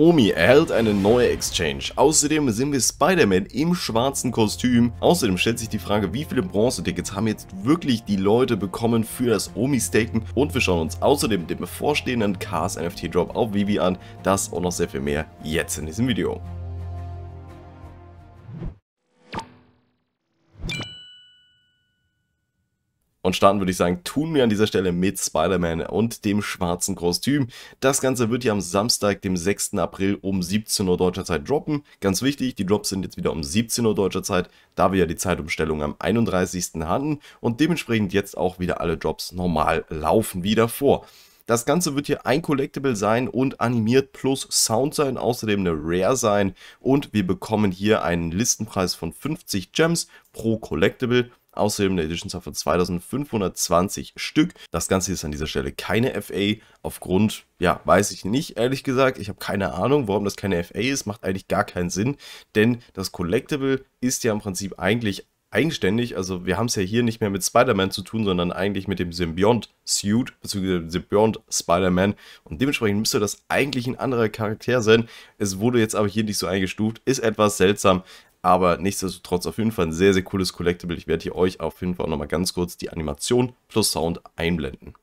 Omi erhält eine neue Exchange. Außerdem sind wir Spider-Man im schwarzen Kostüm. Außerdem stellt sich die Frage, wie viele Bronze-Tickets haben jetzt wirklich die Leute bekommen für das Omi-Staken. Und wir schauen uns außerdem den bevorstehenden Cars NFT-Drop auf Vivi an. Das und noch sehr viel mehr jetzt in diesem Video. Und starten würde ich sagen, tun wir an dieser Stelle mit Spider-Man und dem schwarzen Kostüm. Das Ganze wird ja am Samstag, dem 6. April um 17 Uhr deutscher Zeit droppen. Ganz wichtig, die Drops sind jetzt wieder um 17 Uhr deutscher Zeit, da wir ja die Zeitumstellung am 31. hatten und dementsprechend jetzt auch wieder alle Drops normal laufen wie davor. Das Ganze wird hier ein Collectible sein und animiert plus Sound sein, außerdem eine Rare sein und wir bekommen hier einen Listenpreis von 50 Gems pro Collectible Außerdem eine Edition von 2520 Stück. Das Ganze ist an dieser Stelle keine FA. Aufgrund, ja, weiß ich nicht, ehrlich gesagt. Ich habe keine Ahnung, warum das keine FA ist. Macht eigentlich gar keinen Sinn, denn das Collectible ist ja im Prinzip eigentlich eigenständig. Also wir haben es ja hier nicht mehr mit Spider-Man zu tun, sondern eigentlich mit dem Symbiont-Suit, beziehungsweise Symbiont-Spider-Man. Und dementsprechend müsste das eigentlich ein anderer Charakter sein. Es wurde jetzt aber hier nicht so eingestuft. Ist etwas seltsam, aber nichtsdestotrotz auf jeden Fall ein sehr, sehr cooles Collectible. Ich werde hier euch auf jeden Fall auch nochmal ganz kurz die Animation plus Sound einblenden.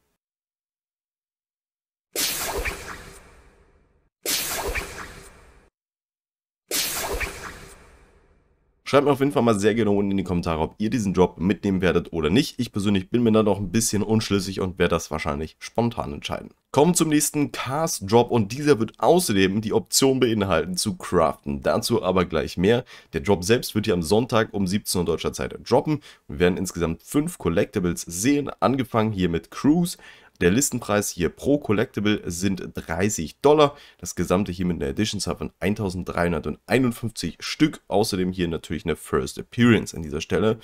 Schreibt mir auf jeden Fall mal sehr gerne unten in die Kommentare, ob ihr diesen Drop mitnehmen werdet oder nicht. Ich persönlich bin mir da noch ein bisschen unschlüssig und werde das wahrscheinlich spontan entscheiden. Kommen zum nächsten cast drop und dieser wird außerdem die Option beinhalten zu craften. Dazu aber gleich mehr. Der Drop selbst wird hier am Sonntag um 17 Uhr deutscher Zeit droppen. Wir werden insgesamt fünf Collectibles sehen, angefangen hier mit Cruise, der Listenpreis hier pro Collectible sind 30 Dollar. Das gesamte hier mit einer Edition Zahl von 1351 Stück. Außerdem hier natürlich eine First Appearance an dieser Stelle.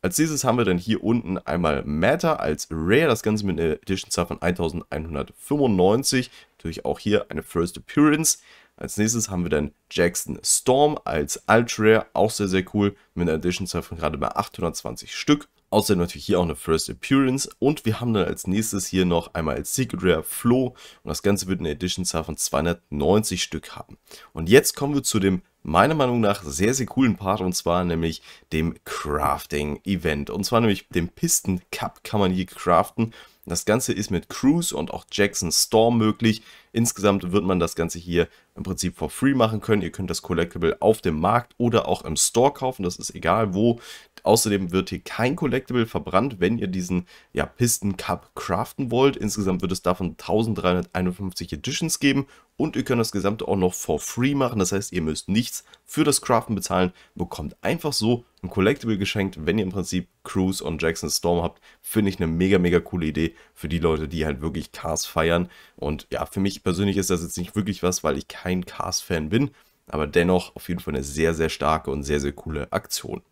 Als nächstes haben wir dann hier unten einmal Matter als Rare, das Ganze mit einer Edition Zahl von 1195. Natürlich auch hier eine First Appearance. Als nächstes haben wir dann Jackson Storm als Ultra Rare, auch sehr, sehr cool, mit einer Edition Zahl von gerade bei 820 Stück. Außerdem natürlich hier auch eine First Appearance und wir haben dann als nächstes hier noch einmal als Secret Rare Flow. und das Ganze wird eine Editionzahl von 290 Stück haben. Und jetzt kommen wir zu dem meiner Meinung nach sehr, sehr coolen Part und zwar nämlich dem Crafting Event. Und zwar nämlich dem Pisten Cup kann man hier craften das Ganze ist mit Cruise und auch Jackson Storm möglich. Insgesamt wird man das Ganze hier im Prinzip for free machen können. Ihr könnt das Collectible auf dem Markt oder auch im Store kaufen, das ist egal wo. Außerdem wird hier kein Collectible verbrannt, wenn ihr diesen ja, Pisten Cup craften wollt. Insgesamt wird es davon 1351 Editions geben und ihr könnt das Gesamte auch noch for free machen. Das heißt, ihr müsst nichts für das Craften bezahlen, bekommt einfach so ein Collectible geschenkt, wenn ihr im Prinzip Cruise und Jackson Storm habt. Finde ich eine mega, mega coole Idee für die Leute, die halt wirklich Cars feiern. Und ja, für mich persönlich ist das jetzt nicht wirklich was, weil ich kein Cars-Fan bin, aber dennoch auf jeden Fall eine sehr, sehr starke und sehr, sehr coole Aktion.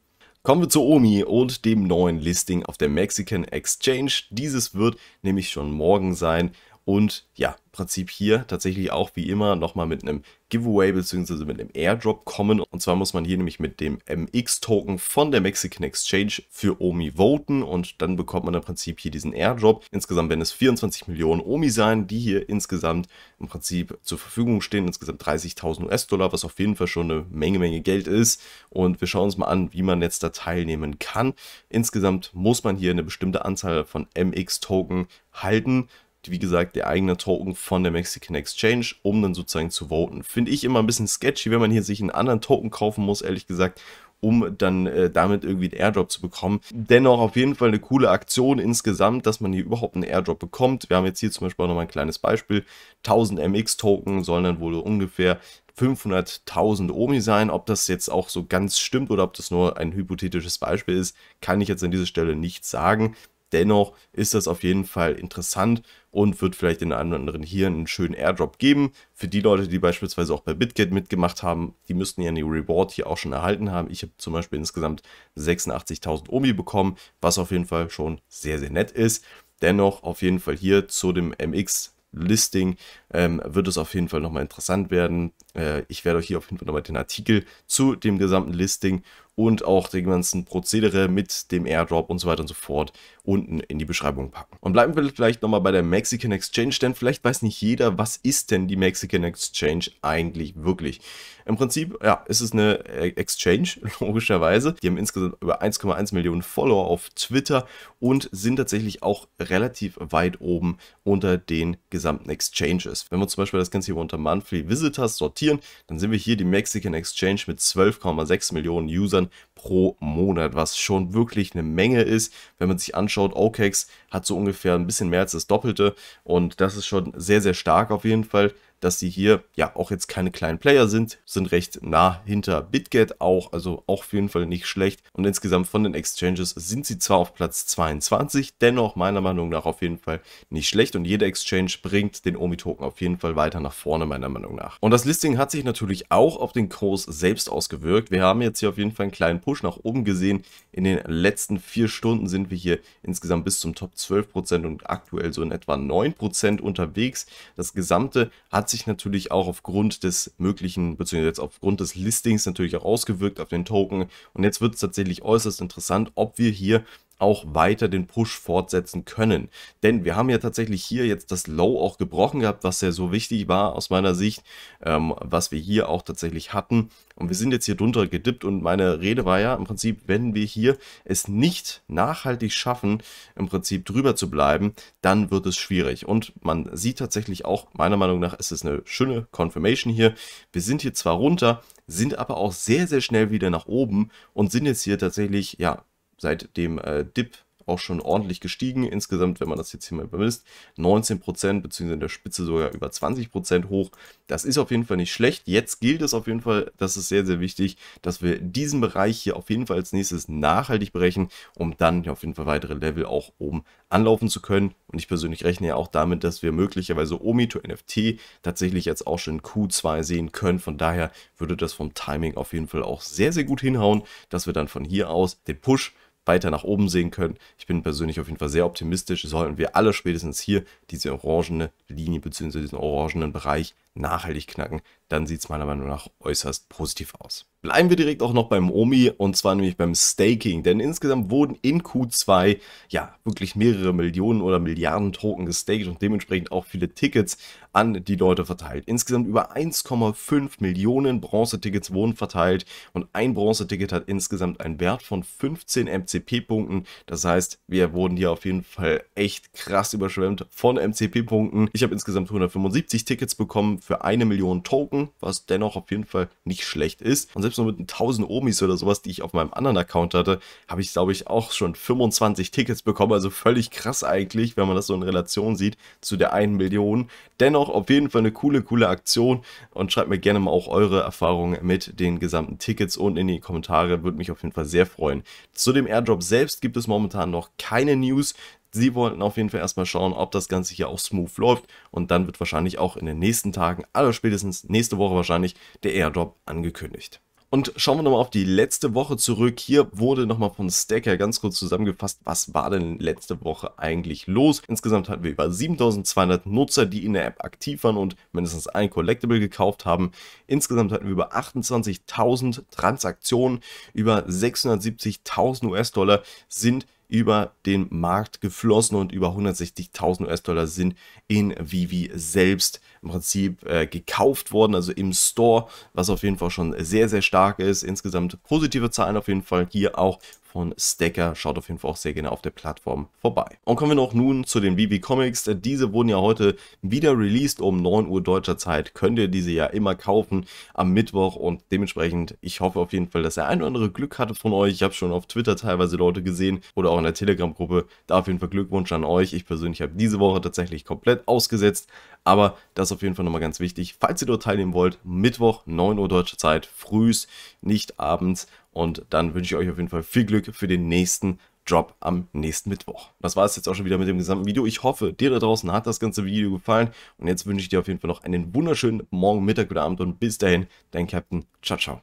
Kommen wir zu OMI und dem neuen Listing auf der Mexican Exchange. Dieses wird nämlich schon morgen sein. Und ja, im Prinzip hier tatsächlich auch wie immer nochmal mit einem Giveaway bzw. mit einem Airdrop kommen. Und zwar muss man hier nämlich mit dem MX-Token von der Mexican Exchange für OMI voten und dann bekommt man im Prinzip hier diesen Airdrop. Insgesamt werden es 24 Millionen OMI sein, die hier insgesamt im Prinzip zur Verfügung stehen. Insgesamt 30.000 US-Dollar, was auf jeden Fall schon eine Menge, Menge Geld ist. Und wir schauen uns mal an, wie man jetzt da teilnehmen kann. Insgesamt muss man hier eine bestimmte Anzahl von MX-Token halten wie gesagt, der eigene Token von der Mexican Exchange, um dann sozusagen zu voten. Finde ich immer ein bisschen sketchy, wenn man hier sich einen anderen Token kaufen muss, ehrlich gesagt, um dann äh, damit irgendwie einen Airdrop zu bekommen. Dennoch auf jeden Fall eine coole Aktion insgesamt, dass man hier überhaupt einen Airdrop bekommt. Wir haben jetzt hier zum Beispiel auch nochmal ein kleines Beispiel. 1000 MX-Token sollen dann wohl ungefähr 500.000 Omi sein. Ob das jetzt auch so ganz stimmt oder ob das nur ein hypothetisches Beispiel ist, kann ich jetzt an dieser Stelle nicht sagen. Dennoch ist das auf jeden Fall interessant und wird vielleicht den einen oder anderen hier einen schönen Airdrop geben. Für die Leute, die beispielsweise auch bei BitGet mitgemacht haben, die müssten ja eine Reward hier auch schon erhalten haben. Ich habe zum Beispiel insgesamt 86.000 Omi bekommen, was auf jeden Fall schon sehr, sehr nett ist. Dennoch auf jeden Fall hier zu dem MX Listing ähm, wird es auf jeden Fall nochmal interessant werden. Äh, ich werde euch hier auf jeden Fall nochmal den Artikel zu dem gesamten Listing und auch den ganzen Prozedere mit dem Airdrop und so weiter und so fort unten in die Beschreibung packen. Und bleiben wir vielleicht nochmal bei der Mexican Exchange, denn vielleicht weiß nicht jeder, was ist denn die Mexican Exchange eigentlich wirklich? Im Prinzip, ja, ist es eine äh, Exchange, logischerweise. Die haben insgesamt über 1,1 Millionen Follower auf Twitter und sind tatsächlich auch relativ weit oben unter den gesamten Exchanges ist. Wenn wir zum Beispiel das Ganze hier unter Monthly Visitors sortieren, dann sehen wir hier die Mexican Exchange mit 12,6 Millionen Usern pro Monat, was schon wirklich eine Menge ist. Wenn man sich anschaut, OKEX hat so ungefähr ein bisschen mehr als das Doppelte und das ist schon sehr, sehr stark auf jeden Fall dass sie hier ja auch jetzt keine kleinen Player sind, sind recht nah hinter BitGet auch, also auch auf jeden Fall nicht schlecht. Und insgesamt von den Exchanges sind sie zwar auf Platz 22, dennoch meiner Meinung nach auf jeden Fall nicht schlecht und jeder Exchange bringt den OMI-Token auf jeden Fall weiter nach vorne, meiner Meinung nach. Und das Listing hat sich natürlich auch auf den Kurs selbst ausgewirkt. Wir haben jetzt hier auf jeden Fall einen kleinen Push nach oben gesehen. In den letzten vier Stunden sind wir hier insgesamt bis zum Top 12% und aktuell so in etwa 9% unterwegs. Das Gesamte hat sich natürlich auch aufgrund des möglichen, beziehungsweise jetzt aufgrund des Listings natürlich auch ausgewirkt auf den Token. Und jetzt wird es tatsächlich äußerst interessant, ob wir hier auch weiter den Push fortsetzen können. Denn wir haben ja tatsächlich hier jetzt das Low auch gebrochen gehabt, was ja so wichtig war aus meiner Sicht, ähm, was wir hier auch tatsächlich hatten. Und wir sind jetzt hier drunter gedippt und meine Rede war ja im Prinzip, wenn wir hier es nicht nachhaltig schaffen, im Prinzip drüber zu bleiben, dann wird es schwierig. Und man sieht tatsächlich auch, meiner Meinung nach ist es eine schöne Confirmation hier. Wir sind hier zwar runter, sind aber auch sehr, sehr schnell wieder nach oben und sind jetzt hier tatsächlich, ja, seit dem äh, Dip auch schon ordentlich gestiegen. Insgesamt, wenn man das jetzt hier mal bemisst, 19 Prozent, beziehungsweise in der Spitze sogar über 20 hoch. Das ist auf jeden Fall nicht schlecht. Jetzt gilt es auf jeden Fall, das ist sehr, sehr wichtig, dass wir diesen Bereich hier auf jeden Fall als nächstes nachhaltig brechen, um dann auf jeden Fall weitere Level auch oben anlaufen zu können. Und ich persönlich rechne ja auch damit, dass wir möglicherweise Omi to NFT tatsächlich jetzt auch schon Q2 sehen können. Von daher würde das vom Timing auf jeden Fall auch sehr, sehr gut hinhauen, dass wir dann von hier aus den Push weiter nach oben sehen können. Ich bin persönlich auf jeden Fall sehr optimistisch. Sollten wir alle spätestens hier diese orangene Linie bzw. diesen orangenen Bereich nachhaltig knacken, dann sieht es meiner Meinung nach äußerst positiv aus. Bleiben wir direkt auch noch beim OMI und zwar nämlich beim Staking, denn insgesamt wurden in Q2 ja wirklich mehrere Millionen oder Milliarden Token gestaked und dementsprechend auch viele Tickets an die Leute verteilt. Insgesamt über 1,5 Millionen Bronze-Tickets wurden verteilt und ein Bronze-Ticket hat insgesamt einen Wert von 15 MCP-Punkten. Das heißt, wir wurden hier auf jeden Fall echt krass überschwemmt von MCP-Punkten. Ich habe insgesamt 175 Tickets bekommen für eine Million Token, was dennoch auf jeden Fall nicht schlecht ist. Und selbst selbst nur mit 1000 Omis oder sowas, die ich auf meinem anderen Account hatte, habe ich, glaube ich, auch schon 25 Tickets bekommen. Also völlig krass eigentlich, wenn man das so in Relation sieht zu der 1 Million. Dennoch auf jeden Fall eine coole, coole Aktion und schreibt mir gerne mal auch eure Erfahrungen mit den gesamten Tickets unten in die Kommentare. Würde mich auf jeden Fall sehr freuen. Zu dem Airdrop selbst gibt es momentan noch keine News. Sie wollten auf jeden Fall erstmal schauen, ob das Ganze hier auch smooth läuft und dann wird wahrscheinlich auch in den nächsten Tagen, aller spätestens nächste Woche wahrscheinlich, der Airdrop angekündigt. Und schauen wir nochmal auf die letzte Woche zurück. Hier wurde nochmal von Stacker ganz kurz zusammengefasst, was war denn letzte Woche eigentlich los? Insgesamt hatten wir über 7200 Nutzer, die in der App aktiv waren und mindestens ein Collectible gekauft haben. Insgesamt hatten wir über 28.000 Transaktionen, über 670.000 US-Dollar sind über den Markt geflossen und über 160.000 US-Dollar sind in Vivi selbst im Prinzip äh, gekauft worden, also im Store, was auf jeden Fall schon sehr, sehr stark ist. Insgesamt positive Zahlen auf jeden Fall hier auch von Stacker. Schaut auf jeden Fall auch sehr gerne auf der Plattform vorbei. Und kommen wir noch nun zu den BB Comics. Diese wurden ja heute wieder released um 9 Uhr deutscher Zeit. Könnt ihr diese ja immer kaufen am Mittwoch und dementsprechend, ich hoffe auf jeden Fall, dass der ein oder andere Glück hatte von euch. Ich habe schon auf Twitter teilweise Leute gesehen oder auch in der Telegram-Gruppe. Da auf jeden Fall Glückwunsch an euch. Ich persönlich habe diese Woche tatsächlich komplett ausgesetzt, aber das ist auf jeden Fall nochmal ganz wichtig. Falls ihr dort teilnehmen wollt, Mittwoch, 9 Uhr deutscher Zeit, frühs, nicht abends und dann wünsche ich euch auf jeden Fall viel Glück für den nächsten Drop am nächsten Mittwoch. Das war es jetzt auch schon wieder mit dem gesamten Video. Ich hoffe, dir da draußen hat das ganze Video gefallen. Und jetzt wünsche ich dir auf jeden Fall noch einen wunderschönen Morgen, Mittag oder Abend. Und bis dahin, dein Captain. Ciao, ciao.